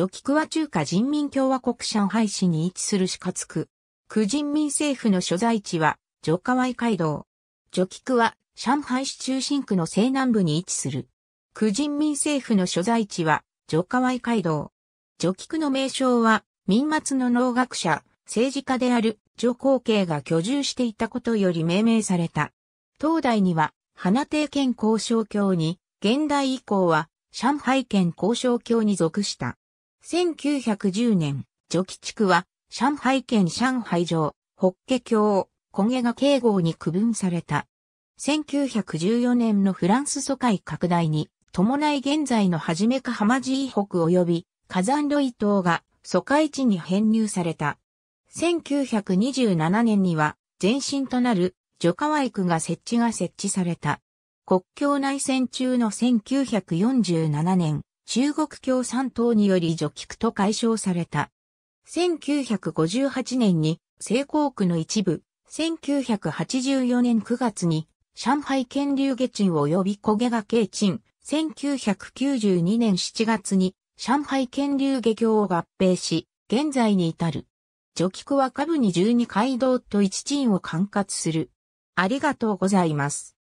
ジョキクワ中華人民共和国上海市に位置する四角区。区人民政府の所在地は、ジョカワイ街道。ジョキクは、上海市中心区の西南部に位置する。区人民政府の所在地は、ジョカワイ街道。ジョキクの名称は、民末の農学者、政治家である、ジョ光慶が居住していたことより命名された。東大には、花帝県交渉協に、現代以降は、上海県交渉協に属した。1910年、除基地区は、上海県上海城、北家峡、小毛が慶号に区分された。1914年のフランス疎開拡大に、伴い現在のはじめか浜地以北及び火山類島が疎開地に編入された。1927年には前身となるジョカワイクが設置が設置された。国境内戦中の1947年、中国共産党により除菊と解消された。1958年に成功区の一部、1984年9月に上海県流下鎮及び焦げが慶鎮、1992年7月に上海県流下鏡を合併し、現在に至る。除菊は下部に12街道と1鎮を管轄する。ありがとうございます。